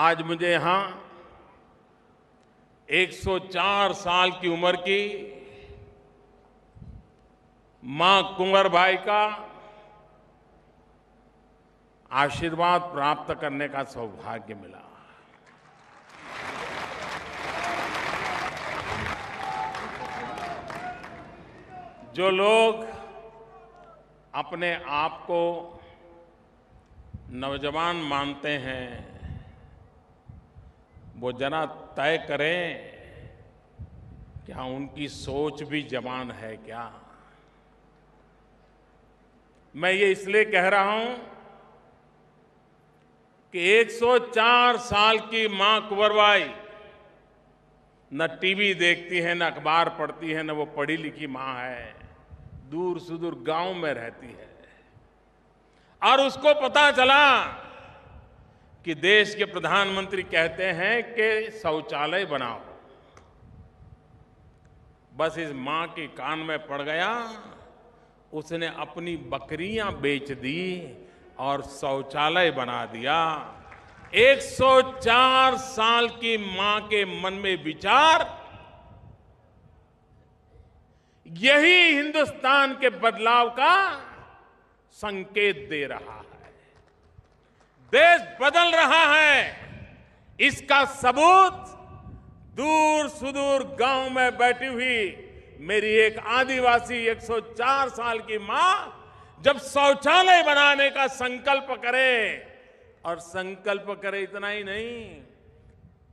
आज मुझे यहां 104 साल की उम्र की मां कुंवर भाई का आशीर्वाद प्राप्त करने का सौभाग्य मिला जो लोग अपने आप को नौजवान मानते हैं वो जना तय करें क्या उनकी सोच भी जवान है क्या मैं ये इसलिए कह रहा हूं कि 104 साल की मां कुंवरबाई न टीवी देखती है न अखबार पढ़ती है न वो पढ़ी लिखी मां है दूर सुदूर गांव में रहती है और उसको पता चला कि देश के प्रधानमंत्री कहते हैं कि शौचालय बनाओ बस इस मां के कान में पड़ गया उसने अपनी बकरियां बेच दी और शौचालय बना दिया 104 साल की मां के मन में विचार यही हिंदुस्तान के बदलाव का संकेत दे रहा है देश बदल रहा है इसका सबूत दूर सुदूर गांव में बैठी हुई मेरी एक आदिवासी 104 साल की मां जब शौचालय बनाने का संकल्प करे और संकल्प करे इतना ही नहीं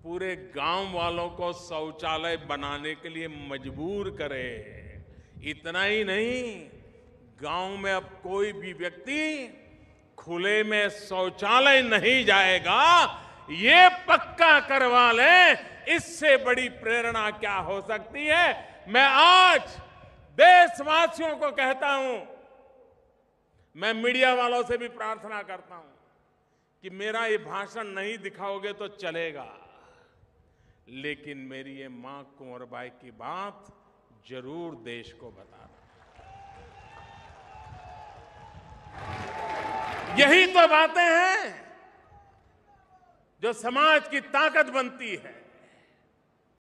पूरे गांव वालों को शौचालय बनाने के लिए मजबूर करे इतना ही नहीं गांव में अब कोई भी व्यक्ति खुले में शौचालय नहीं जाएगा ये पक्का करवा लें इससे बड़ी प्रेरणा क्या हो सकती है मैं आज देशवासियों को कहता हूं मैं मीडिया वालों से भी प्रार्थना करता हूं कि मेरा ये भाषण नहीं दिखाओगे तो चलेगा लेकिन मेरी ये मां कुंवर बाई की बात जरूर देश को बताना यही तो बातें हैं जो समाज की ताकत बनती है